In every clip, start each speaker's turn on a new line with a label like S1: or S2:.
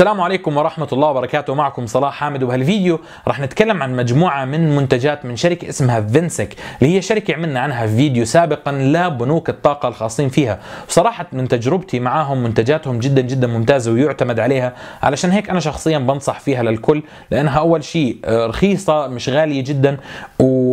S1: السلام عليكم ورحمة الله وبركاته معكم صلاح حامد وبهالفيديو رح نتكلم عن مجموعة من منتجات من شركة اسمها فينسك اللي هي شركة عملنا عنها في فيديو سابقا لبنوك الطاقة الخاصين فيها بصراحة من تجربتي معاهم منتجاتهم جدا جدا ممتازة ويعتمد عليها علشان هيك أنا شخصيا بنصح فيها للكل لأنها أول شيء آه، رخيصة مش غالية جدا و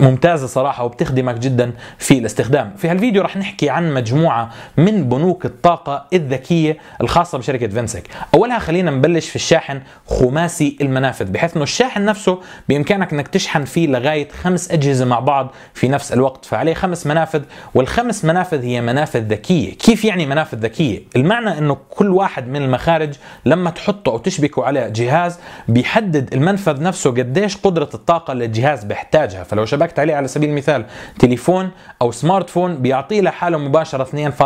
S1: ممتازة صراحة وبتخدمك جدا في الاستخدام في هالفيديو رح نحكي عن مجموعة من بنوك الطاقة الذكية الخاصة بشركة فينسك أولها خلينا نبلش في الشاحن خماسي المنافذ بحيث أنه الشاحن نفسه بإمكانك أنك تشحن فيه لغاية خمس أجهزة مع بعض في نفس الوقت فعليه خمس منافذ والخمس منافذ هي منافذ ذكية كيف يعني منافذ ذكية؟ المعنى أنه كل واحد من المخارج لما تحطه أو تشبكه على جهاز بيحدد المنفذ نفسه قديش قدرة الطاقة اللي الجهاز بيحتاجها فلو شبكت حضرتك عليه على سبيل المثال تليفون او سمارت فون بيعطيه لحاله مباشره 2.1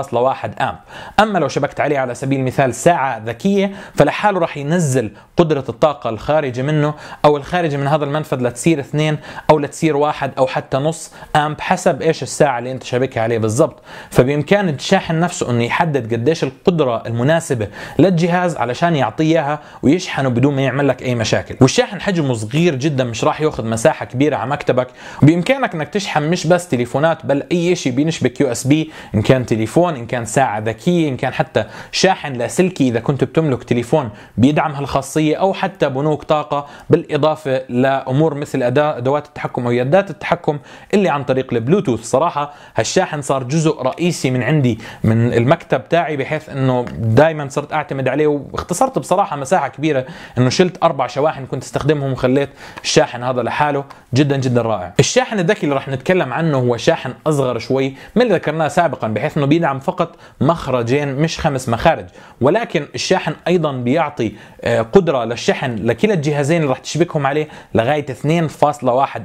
S1: امب اما لو شبكت عليه على سبيل المثال ساعه ذكيه فلحاله راح ينزل قدره الطاقه الخارجه منه او الخارجه من هذا المنفذ لتصير 2 او لتصير 1 او حتى نص امب حسب ايش الساعه اللي انت شابكها عليه بالضبط فبامكان الشاحن نفسه انه يحدد قديش القدره المناسبه للجهاز علشان يعطيه اياها ويشحنه بدون ما يعمل لك اي مشاكل والشاحن حجمه صغير جدا مش راح ياخذ مساحه كبيره على مكتبك بامكانك انك تشحن مش بس تليفونات بل اي شيء بينشبك يو اس بي ان كان تليفون ان كان ساعه ذكيه ان كان حتى شاحن لاسلكي اذا كنت بتملك تليفون بيدعم هالخاصيه او حتى بنوك طاقه بالاضافه لامور مثل ادوات التحكم او يدات التحكم اللي عن طريق البلوتوث صراحه هالشاحن صار جزء رئيسي من عندي من المكتب تاعي بحيث انه دائما صرت اعتمد عليه واختصرت بصراحه مساحه كبيره انه شلت اربع شواحن كنت استخدمهم وخليت الشاحن هذا لحاله جدا جدا رائع الشاحن الذكي اللي راح نتكلم عنه هو شاحن اصغر شوي من اللي ذكرناه سابقا بحيث انه بيدعم فقط مخرجين مش خمس مخارج ولكن الشاحن ايضا بيعطي آه، قدره للشحن لكلا الجهازين اللي راح تشبكهم عليه لغايه 2.1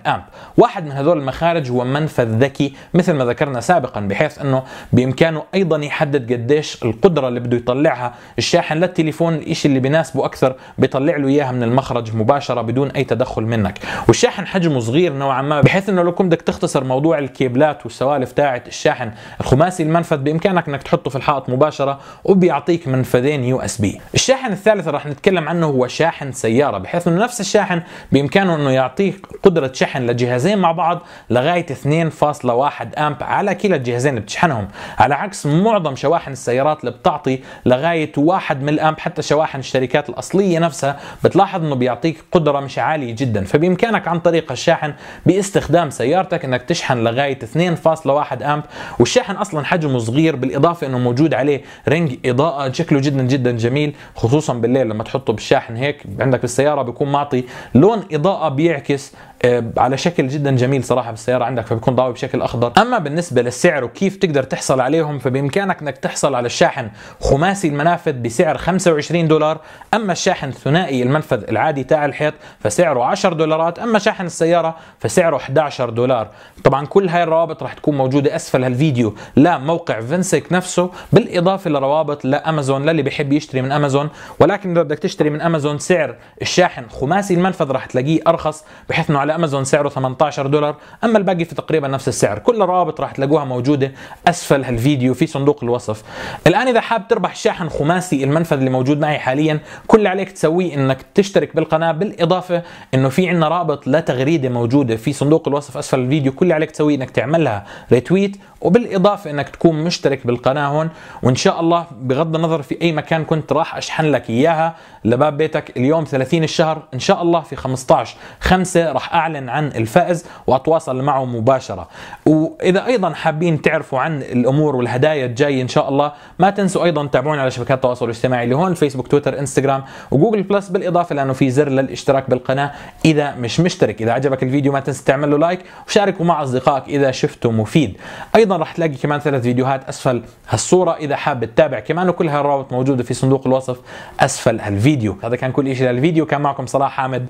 S1: امب واحد من هذول المخارج هو منفذ ذكي مثل ما ذكرنا سابقا بحيث انه بامكانه ايضا يحدد قديش القدره اللي بده يطلعها الشاحن للتليفون الشيء اللي بيناسبه اكثر بيطلع له اياها من المخرج مباشره بدون اي تدخل منك والشاحن حجمه صغير نوعا ما بحيث بحيث انه لو كنت بدك تختصر موضوع الكيبلات والسوالف تاعت الشاحن الخماسي المنفذ بامكانك انك تحطه في الحائط مباشره وبيعطيك منفذين يو اس بي الشاحن الثالث راح نتكلم عنه هو شاحن سياره بحيث انه نفس الشاحن بامكانه انه يعطيك قدره شحن لجهازين مع بعض لغايه 2.1 امب على كلا الجهازين اللي بتشحنهم على عكس معظم شواحن السيارات اللي بتعطي لغايه 1 مل امب حتى شواحن الشركات الاصليه نفسها بتلاحظ انه بيعطيك قدره مش عاليه جدا فبامكانك عن طريق الشاحن باستخدام استخدام سيارتك انك تشحن لغايه 2.1 امب والشاحن اصلا حجمه صغير بالاضافه انه موجود عليه رنج اضاءه شكله جدا جدا جميل خصوصا بالليل لما تحطه بالشاحن هيك عندك بالسياره بيكون معطي لون اضاءه بيعكس آه، على شكل جدا جميل صراحه بالسياره عندك فبيكون ضاوي بشكل اخضر اما بالنسبه للسعر وكيف تقدر تحصل عليهم فبامكانك انك تحصل على الشاحن خماسي المنافذ بسعر 25 دولار اما الشاحن ثنائي المنفذ العادي تاع الحيط فسعره 10 دولارات اما شاحن السياره فسعره 11 دولار طبعا كل هاي الروابط راح تكون موجوده اسفل هالفيديو لموقع فينسيك نفسه بالاضافه لروابط لامازون للي بحب يشتري من امازون ولكن اذا بدك تشتري من امازون سعر الشاحن خماسي المنفذ راح تلاقيه ارخص بحيث انه على امازون سعره 18 دولار اما الباقي في تقريبا نفس السعر كل الروابط راح تلاقوها موجوده اسفل هالفيديو في صندوق الوصف الان اذا حاب تربح شاحن خماسي المنفذ اللي موجود معي حاليا كل اللي عليك تسويه انك تشترك بالقناه بالاضافه انه في عندنا رابط لتغريده موجوده في صندوق الوصف اسفل الفيديو كل اللي عليك تسويه انك تعملها ريتويت وبالاضافه انك تكون مشترك بالقناه هون وان شاء الله بغض النظر في اي مكان كنت راح اشحن لك اياها لباب بيتك اليوم 30 الشهر ان شاء الله في 15 5 راح اعلن عن الفائز واتواصل معه مباشره واذا ايضا حابين تعرفوا عن الامور والهدايا الجايه ان شاء الله ما تنسوا ايضا تتابعونا على شبكات التواصل الاجتماعي اللي هون فيسبوك تويتر انستغرام وجوجل بلس بالاضافه لانه في زر للاشتراك بالقناه اذا مش مشترك اذا عجبك الفيديو ما تنسى تعمل له لايك وشاركه مع اصدقائك اذا شفته مفيد ايضا رح راح تلاقي كمان ثلاث فيديوهات اسفل هالصوره اذا حاب تتابع كمان وكل هالروابط موجوده في صندوق الوصف اسفل الفيديو هذا كان كل شيء للفيديو كان معكم صلاح حامد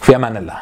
S1: في امان الله